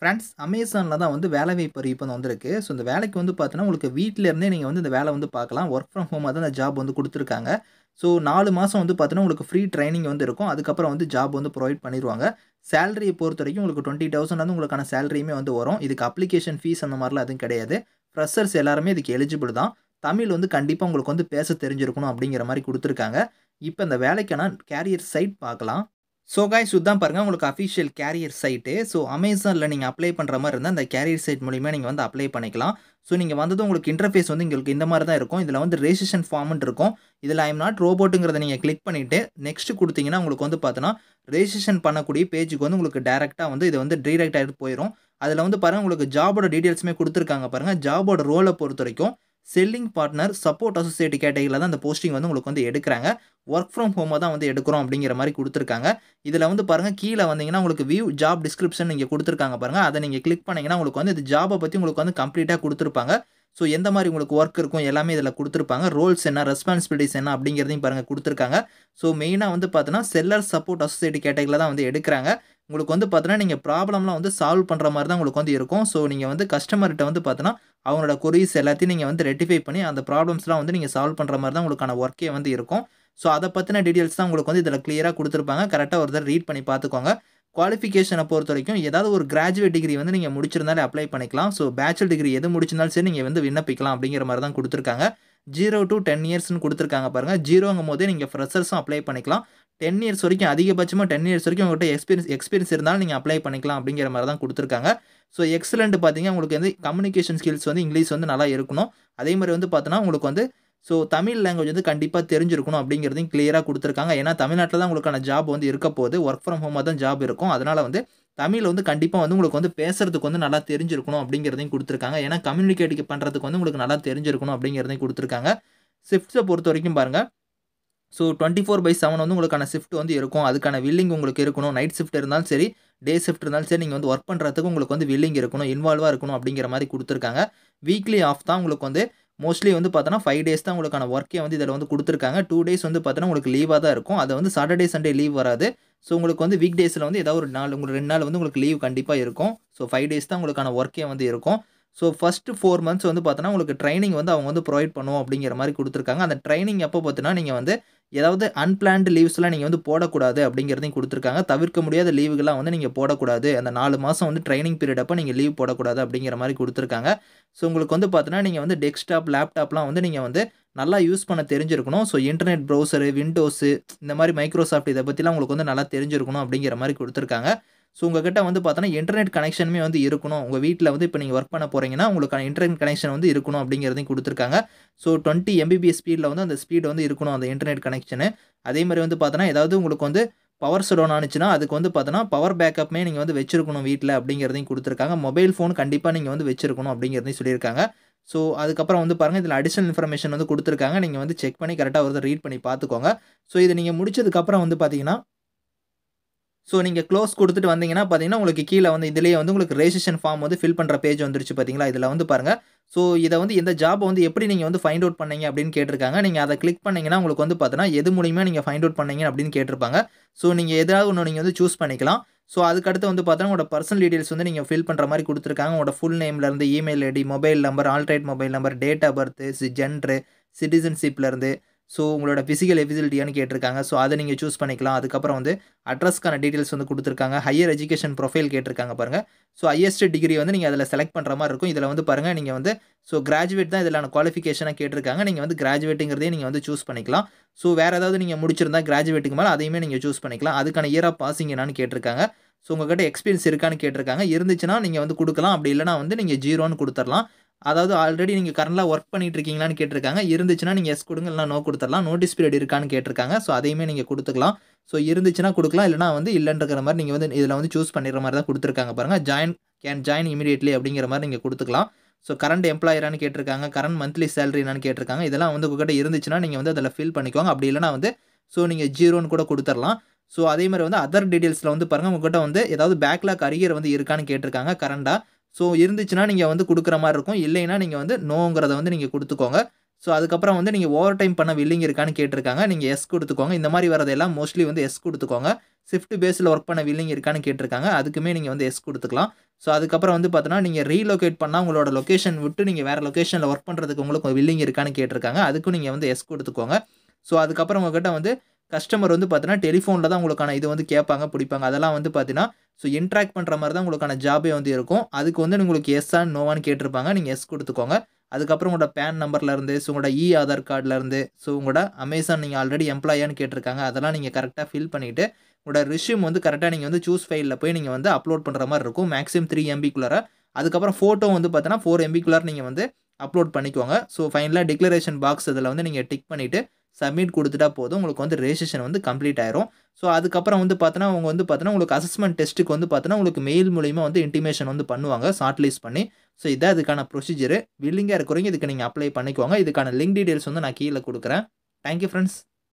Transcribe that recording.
friends அமேசானில் தான் வந்து வேலை வாய்ப்பு அறிவிப்பு வந்திருக்கு ஸோ இந்த வேலைக்கு வந்து பார்த்தோன்னா உங்களுக்கு வீட்டிலேருந்தே நீங்கள் வந்து இந்த வேலை வந்து பார்க்கலாம் ஒர்க் ஃப்ரம் ஹோமாக தான் இந்த ஜாப் வந்து கொடுத்துருக்காங்க ஸோ நாலு மாதம் வந்து பார்த்தோன்னா உங்களுக்கு ஃப்ரீ ட்ரைனிங் வந்து இருக்கும் அதுக்கப்புறம் வந்து ஜாப் வந்து ப்ரொவைட் பண்ணிடுவாங்க சேலரியை பொறுத்த வரைக்கும் உங்களுக்கு டுவெண்ட்டி தௌசண்ட் வந்து உங்களுக்கான சேலரியுமே வந்து வரும் இதுக்கு அப்ளிகேஷன் ஃபீஸ் அந்த மாதிரிலாம் எதுவும் கிடையாது ஃப்ரெஷர்ஸ் எல்லாருமே இதுக்கு எலிஜிபிள் தான் தமிழ் வந்து கண்டிப்பாக உங்களுக்கு வந்து பேச தெரிஞ்சிருக்கணும் அப்படிங்கிற மாதிரி கொடுத்துருக்காங்க இப்போ இந்த வேலைக்கான கேரியர் சைட் பார்க்கலாம் ஸோ காய்ஸ் இதுதான் பாருங்கள் உங்களுக்கு அஃபிஷியல் கேரியர் சைட்டு ஸோ அமேசானில் நீங்கள் அப்ளை பண்ணுற மாதிரி இருந்தால் அந்த கேரியர் சைட் மூலிமா நீங்கள் வந்து அப்ளை பண்ணிக்கலாம் ஸோ நீங்கள் வந்தது உங்களுக்கு இன்டர்ஃபேஸ் வந்து உங்களுக்கு இந்த மாதிரி தான் இருக்கும் இதில் வந்து ரெஜிஸ்ட்ரேஷன் ஃபார்ம்னு இருக்கும் இதில் ஐம் நாட் ரோபோட்டுங்கிறத நீங்கள் கிளிக் பண்ணிவிட்டு நெக்ஸ்ட் கொடுத்தீங்கன்னா உங்களுக்கு வந்து பார்த்தோன்னா ரெஜிஸ்ட்ரேஷன் பண்ணக்கூடிய பேஜுக்கு வந்து உங்களுக்கு டேரெக்டாக வந்து இது வந்து டைரக்ட் ஆகிட்டு போயிடும் அதில் வந்து பாருங்கள் உங்களுக்கு ஜாபோட டீட்டெயில்ஸுமே கொடுத்துருக்காங்க பாருங்கள் ஜாபோட ரோலை பொறுத்த வரைக்கும் செல்லிங் பார்ட்னர் சப்போர்ட் அசோசியேட் கேட்டகரியில் தான் அந்த போஸ்டிங் வந்து உங்களுக்கு வந்து எடுக்கிறாங்க ஒர்க் ஃப்ரம் ஹோமாக தான் வந்து எடுக்கிறோம் அப்படிங்கிற மாதிரி கொடுத்துருக்காங்க இதில் வந்து பாருங்கள் கீழே வந்தீங்கன்னா உங்களுக்கு வியூ ஜாப் டிஸ்கிரிப்ஷன் நீங்கள் கொடுத்துருக்காங்க பாருங்கள் அதை நீங்கள் கிளிக் பண்ணிங்கன்னா உங்களுக்கு வந்து இது ஜாபை பற்றி உங்களுக்கு வந்து கம்ப்ளீட்டாக கொடுத்துருப்பாங்க ஸோ எந்த மாதிரி உங்களுக்கு ஒர்க் இருக்கும் எல்லாமே இதில் கொடுத்துருப்பாங்க ரோல்ஸ் என்ன ரெஸ்பான்சிபிலிட்டிஸ் என்ன அப்படிங்கிறதையும் பாருங்கள் கொடுத்துருக்காங்க ஸோ மெயினாக வந்து பார்த்தோன்னா செல்லர் சப்போர்ட் அசோசியேட் கேட்டகரியில் தான் வந்து எடுக்கிறாங்க உங்களுக்கு வந்து பார்த்தீங்கன்னா நீங்கள் ப்ராப்ளம்லாம் வந்து சால்வ் பண்ணுற மாதிரி தான் உங்களுக்கு வந்து இருக்கும் ஸோ நீங்கள் வந்து கஸ்டமர்கிட்ட வந்து பார்த்தீங்கன்னா அவங்களோட கொரிஸ் எல்லாத்தையும் நீங்கள் வந்து ரெட்டிஃபை பண்ணி அந்த ப்ராப்ளம்ஸ்லாம் வந்து நீங்கள் சால்வ் பண்ணுற மாதிரி தான் உங்களுக்கான ஒர்க்கே வந்து இருக்கும் ஸோ அதை பற்றின டீட்டெயில்ஸ் தான் உங்களுக்கு வந்து இதில் கிளியராக கொடுத்துருப்பாங்க கரெக்டாக ஒரு தடவை ரீட் பண்ணி பார்த்துக்கோங்க குவாலிஃபிகேஷனை பொறுத்த வரைக்கும் ஏதாவது ஒரு கிராஜுவேட் டிகிரி வந்து நீங்கள் முடிச்சிருந்தாலே அப்ளை பண்ணிக்கலாம் ஸோ பேச்சுலர் டிகிரி எது முடிச்சிருந்தாலும் சரி நீங்கள் வந்து விண்ணப்பிக்கலாம் அப்படிங்கிற மாதிரி தான் கொடுத்துருக்காங்க ஜீரோ டு டென் இயர்ஸ்னு கொடுத்துருக்காங்க பாருங்கள் ஜீரோங்கும் போதே நீங்கள் ஃப்ரெஷர்ஸும் அப்ளை பண்ணிக்கலாம் டென் இயர்ஸ் வரைக்கும் அதிகபட்சமாக டென் இயர்ஸ் வரைக்கும் உங்கள்கிட்ட எக்ஸ்பீரியன்ஸ் எக்ஸ்பீரியன்ஸ் இருந்தாலும் நீங்கள் அப்ளை பண்ணிக்கலாம் அப்படிங்கிற மாதிரி தான் கொடுத்துருக்காங்க ஸோ எக்ஸலண்ட் பார்த்தீங்கன்னா உங்களுக்கு வந்து கம்யூனிகேஷன் ஸ்கில்ஸ் வந்து இங்கிலீஷ் வந்து நல்லா இருக்கணும் அதே மாதிரி வந்து பார்த்தோன்னா உங்களுக்கு வந்து ஸோ தமிழ் லாங்குவேஜ் வந்து கண்டிப்பாக தெரிஞ்சிருக்கணும் அப்படிங்கிறதையும் கிளியராக கொடுத்துருக்காங்க ஏன்னா தமிழ்நாட்டில் தான் உங்களுக்கான ஜாப் வந்து இருக்க போகுது ஒர்க் ஃப்ரம் ஹோமாக தான் ஜாப் இருக்கும் அதனால் வந்து தமிழ் வந்து கண்டிப்பாக வந்து உங்களுக்கு வந்து பேசுறதுக்கு வந்து நல்லா தெரிஞ்சிருக்கணும் அப்படிங்கிறதையும் கொடுத்துருக்காங்க ஏன்னா கம்யூனிகேட் பண்ணுறதுக்கு வந்து உங்களுக்கு நல்லா தெரிஞ்சிருக்கணும் அப்படிங்கிறதையும் கொடுத்துருக்காங்க ஸ்விஃப்ட்ஸை பொறுத்த வரைக்கும் பாருங்கள் so twenty four by seven வந்து உங்களுக்கான ஷிஃப்ட் வந்து இருக்கும் அதுக்கான வில்லிங் உங்களுக்கு இருக்கணும் நைட் ஷிஃப்ட் இருந்தாலும் சரி டே ஷிஃப்ட் இருந்தாலும் சரி நீங்கள் வந்து ஒர்க் பண்ணுறதுக்கு உங்களுக்கு வந்து வில்லிங் இருக்கணும் இன்வால்வாக இருக்கணும் அப்படிங்கிற மாதிரி கொடுத்துருக்காங்க வீக்லி ஆஃப் தான் உங்களுக்கு வந்து மோஸ்ட்லி வந்து பார்த்தோன்னா ஃபைவ் டேஸ் தான் உங்களுக்கான ஒர்க்கே வந்து இதில் வந்து கொடுத்துருக்காங்க டூ டேஸ் வந்து பார்த்தோன்னா உங்களுக்கு லீவாக தான் இருக்கும் அதை வந்து சாட்டர்டே சண்டே லீவ் வராது ஸோ உங்களுக்கு வந்து வீக் டேஸில் வந்து ஏதாவது ஒரு நாள் உங்களுக்கு ரெண்டு நாள் வந்து உங்களுக்கு லீவ் கண்டிப்பாக இருக்கும் ஸோ ஃபைவ் டேஸ் தான் உங்களுக்கான ஒர்க்கே வந்து இருக்கும் ஸோ ஃபஸ்ட்டு ஃபோர் மந்த்ஸ் வந்து பார்த்தோன்னா உங்களுக்கு ட்ரைனிங் வந்து அவங்க வந்து ப்ரொவைட் பண்ணுவோம் அப்படிங்கிற மாதிரி கொடுத்துருக்காங்க அந்த ட்ரைனிங் எப்போ பார்த்தோன்னா நீங்கள் வந்து ஏதாவது அன்பிளான்டு லீவ்ஸ்லாம் நீங்கள் வந்து போடக்கூடாது அப்படிங்கிறதையும் கொடுத்துருக்காங்க தவிர்க்க முடியாத லீவுகள்லாம் வந்து நீங்கள் போடக்கூடாது அந்த நாலு மாதம் வந்து ட்ரைனிங் பீரியட் அப்போ நீங்கள் லீவ் போடக்கூடாது அப்படிங்கிற மாதிரி கொடுத்துருக்காங்க ஸோ உங்களுக்கு வந்து பார்த்தீங்கன்னா நீங்கள் வந்து டெஸ்க்டாப் லேப்டாப்லாம் வந்து நீங்கள் வந்து நல்லா யூஸ் பண்ண தெரிஞ்சிருக்கணும் ஸோ இன்டர்நெட் ப்ரௌசரு விண்டோஸு இந்த மாதிரி மைக்ரோசாஃப்ட் இதை பற்றிலாம் உங்களுக்கு வந்து நல்லா தெரிஞ்சிருக்கணும் அப்படிங்கிற மாதிரி கொடுத்துருக்காங்க ஸோ உங்ககிட்ட வந்து பார்த்தோன்னா இன்டர்நெட் கனெக்ஷனுமே வந்து இருக்கணும் உங்கள் வீட்டில் வந்து இப்போ நீங்கள் ஒர்க் பண்ண போகிறீங்கன்னா உங்களுக்கான இன்டர்நெட் கனெக்ஷன் வந்து இருக்கணும் அப்படிங்கிறதையும் கொடுத்துருக்காங்க ஸோ டுவெண்ட்டி எம்பிபிஎஸ் ஸ்பீடில் வந்து அந்த ஸ்பீடு வந்து இருக்கணும் அந்த இன்டர்நெட் கனெக்ஷனு அதே மாதிரி வந்து பார்த்தோன்னா ஏதாவது உங்களுக்கு வந்து பவர் ஸ்டோன் ஆனிச்சுனா அதுக்கு வந்து பார்த்தோன்னா பவர் பேக்கப்மே நீங்கள் வந்து வச்சிருக்கணும் வீட்டில் அப்படிங்கிறதையும் கொடுத்துருக்காங்க மொபைல் ஃபோன் கண்டிப்பாக நீங்கள் வந்து வச்சிருக்கணும் அப்படிங்கிறதையும் சொல்லியிருக்காங்க ஸோ அதுக்கப்புறம் வந்து பாருங்கள் இதில் அடிஷனல் இன்ஃபர்மேஷன் வந்து கொடுத்துருக்காங்க நீங்கள் வந்து செக் பண்ணி கரெக்டாக ஒரு ரீட் பண்ணி பார்த்துக்கோங்க ஸோ இதை நீங்கள் முடிச்சதுக்கப்புறம் வந்து பார்த்தீங்கன்னா ஸோ நீங்கள் க்ளோஸ் கொடுத்துட்டு வந்தீங்கன்னா பார்த்தீங்கன்னா உங்களுக்கு கீழே வந்து இதிலேயே வந்து உங்களுக்கு ரெஜிஸ்ட்ரேஷன் ஃபார்ம் வந்து ஃபில் பண்ணுற பேஜ் வந்துருச்சு பார்த்தீங்களா இதில் வந்து பாருங்கள் ஸோ இதை வந்து இந்த ஜாப் வந்து எப்படி நீங்கள் வந்து ஃபைண்ட் அவுட் பண்ணீங்க அப்படின்னு கேட்டிருக்காங்க நீங்கள் அதை கிளிக் பண்ணிங்கன்னா உங்களுக்கு வந்து பார்த்தீங்கன்னா எது மூலியமாக நீங்கள் ஃபைண்ட் அவுட் பண்ணீங்க அப்படின்னு கேட்டிருப்பாங்க ஸோ நீங்கள் எதாவது ஒன்று நீங்கள் வந்து சூஸ் பண்ணிக்கலாம் ஸோ அதுக்கடுத்து வந்து பார்த்தீங்கன்னா உங்களோட பர்சனல் டீடைல்ஸ் வந்து நீங்கள் ஃபில் பண்ணுற மாதிரி கொடுத்துருக்காங்க உங்களோட ஃபுல் நேம்லேருந்து email ID mobile number alternate mobile number date of birth gender சிட்டிசன்ஷிப்லேருந்து ஸோ உங்களோட ஃபிசிக்கல் எஃபிசிலிட்டியான்னு கேட்டிருக்காங்க ஸோ அதை நீங்கள் சூஸ் பண்ணிக்கலாம் அதுக்கப்புறம் வந்து அட்ரஸ்க்கான டீட்டெயில்ஸ் வந்து கொடுத்துருக்காங்க ஹையர் எஜுகேஷன் ப்ரொஃபைல் கேட்டிருக்காங்க பாருங்கள் ஸோ ஹையஸ்ட் டிகிரி வந்து நீங்கள் அதில் செலக்ட் பண்ணுற மாதிரி இருக்கும் இதில் வந்து பாருங்கள் நீங்கள் வந்து ஸோ கிராஜுவேட் தான் இதிலான குவாலிஃபிகேஷனாக கேட்டிருக்காங்க நீங்கள் வந்து கிராஜுவேட்டுங்கிறதே நீங்கள் வந்து சூஸ் பண்ணிக்கலாம் ஸோ வேறு ஏதாவது நீங்கள் முடிச்சிருந்தால் கிராஜுவேட்டுக்கு மேலே அதையுமே நீங்கள் சூஸ் பண்ணிக்கலாம் அதுக்கான இயர் ஆஃப் பாசிங் என்னான்னு கேட்டிருக்காங்க ஸோ உங்கள்கிட்ட எக்ஸ்பீரியன்ஸ் இருக்கான்னு கேட்டிருக்காங்க இருந்துச்சுன்னா நீங்கள் வந்து கொடுக்கலாம் அப்படி இல்லைனா வந்து நீங்கள் ஜீரோன்னு கொடுத்துடலாம் அதாவது ஆல்ரெடி நீங்கள் கரண்ட்டாக ஒர்க் பண்ணிட்டு இருக்கீங்களான்னு கேட்டிருக்காங்க இருந்துச்சுன்னா நீங்கள் எஸ் கொடுங்க இல்லைனா நோ கொடுத்துடலாம் நோட்டீஸ் பீரியட் இருக்கான்னு கேட்டிருக்காங்க ஸோ அதையுமே நீங்கள் கொடுத்துக்கலாம் ஸோ இருந்துச்சுன்னா கொடுக்கலாம் இல்லைனா வந்து இல்லைன்ற மாதிரி நீங்கள் வந்து இதில் வந்து சூஸ் பண்ணுற மாதிரி தான் கொடுத்துருக்காங்க பாருங்கள் ஜாயின் கேன் ஜாயின் இமீடியட்லி அப்படிங்கிற மாதிரி நீங்கள் கொடுத்துக்கலாம் ஸோ கரண்ட் எம்ப்ளாயரானு கேட்டிருக்காங்க கரண்ட் மந்த்லி சேலரி என்னன்னு கேட்டிருக்காங்க இதெல்லாம் வந்து கிட்டே இருந்துச்சுன்னா நீங்கள் வந்து அதில் ஃபில் பண்ணிக்கோங்க அப்படி இல்லைனா வந்து ஸோ நீங்கள் ஜீரோன்னு கூட கொடுத்துடலாம் ஸோ அதே மாதிரி வந்து அதர் டீட்டெயில்ஸில் வந்து பாருங்கள் உங்கள்கிட்ட வந்து ஏதாவது பேக்லாக் அரியர் வந்து இருக்கான்னு கேட்டிருக்காங்க கரண்டாக ஸோ இருந்துச்சுன்னா நீங்கள் வந்து கொடுக்குற மாதிரி இருக்கும் இல்லைன்னா நீங்கள் வந்து நோங்கிறத வந்து நீங்கள் கொடுத்துக்கோங்க ஸோ அதுக்கப்புறம் வந்து நீங்கள் ஓவர் டைம் பண்ண வில்லிங் இருக்கான்னு கேட்டிருக்காங்க நீங்கள் எஸ் கொடுத்துக்கோங்க இந்த மாதிரி வரதெல்லாம் மோஸ்ட்லி வந்து எஸ் கொடுத்துக்கோங்க ஷிஃப்ட் பேஸில் ஒர்க் பண்ண வில்லிங் இருக்கான்னு கேட்டிருக்காங்க அதுக்குமே நீங்கள் வந்து எஸ் கொடுத்துக்கலாம் ஸோ அதுக்கப்புறம் வந்து பார்த்தோன்னா நீங்கள் ரீலொகேட் பண்ணால் உங்களோட லொக்கேஷன் விட்டு நீங்கள் வேறு லொக்கேஷனில் ஒர்க் பண்ணுறதுக்கு உங்களுக்கு வில்லிங் இருக்கான்னு கேட்டிருக்காங்க அதுக்கும் நீங்கள் வந்து எஸ் கொடுத்துக்கோங்க ஸோ அதுக்கப்புறம் உங்கள்கிட்ட வந்து கஸ்டமர் வந்து பார்த்தீங்கன்னா டெலிஃபோனில் தான் உங்களுக்கான இது வந்து கேட்பாங்க பிடிப்பாங்க அதெல்லாம் வந்து பார்த்தீங்கன்னா ஸோ இன்ட்ராக்ட் பண்ணுற மாதிரி தான் உங்களுக்கான ஜாபே வந்து இருக்கும் அதுக்கு வந்து உங்களுக்கு எஸ்ஸான் நோவான்னு கேட்டிருப்பாங்க நீங்கள் எஸ் கொடுத்துக்கோங்க அதுக்கப்புறம் உங்களோட பேன் நம்பர்லேருந்து ஸோ உங்களோட இ ஆதார் கார்டுலேருந்து ஸோ உங்களோட அமேசான் நீங்கள் ஆல்ரெடி எம்ப்ளாயான்னு கேட்டிருக்காங்க அதெல்லாம் நீங்கள் கரெக்டாக ஃபில் பண்ணிவிட்டு உங்களோட ரிஷ்யூம் வந்து கரெக்டாக நீங்கள் வந்து சூஸ் ஃபைலில் போய் நீங்கள் வந்து அப்லோட் பண்ணுற மாதிரி இருக்கும் மேக்ஸிமம் த்ரீ எம்பிக்குள்ளார அதுக்கப்புறம் ஃபோட்டோ வந்து பார்த்தீங்கன்னா ஃபோர் எம்பிக்குள்ளார நீங்கள் வந்து அப்லோட் பண்ணிக்கோங்க ஸோ ஃபைனலாக டிக்ளரேஷன் பாக்ஸ் இதில் வந்து நீங்கள் டிக் பண்ணிவிட்டு சப்மிட் கொடுத்துட்டா போதும் உங்களுக்கு வந்து ரெஜிஸ்ட்ரேஷன் வந்து கம்ப்ளீட் ஆயிரும் ஸோ அதுக்கப்புறம் வந்து பார்த்தோன்னா அவங்க வந்து பார்த்தோன்னா உங்களுக்கு அசஸ்மெண்ட் டெஸ்ட்டுக்கு வந்து பார்த்தோன்னா உங்களுக்கு மெயில் மூலிமா வந்து இன்டிமேஷன் வந்து பண்ணுவாங்க ஷார்ட் லிஸ்ட் பண்ணி ஸோ இதான் இதுக்கான ப்ரொசீஜர் வில்லிங்காக இருக்கிறவங்க இதுக்கு நீங்கள் அப்ளை பண்ணிக்குவாங்க இதுக்கான லிங்க் டீடைல்ஸ் வந்து நான் கீழே கொடுக்குறேன் தேங்க்யூ ஃப்ரெண்ட்ஸ்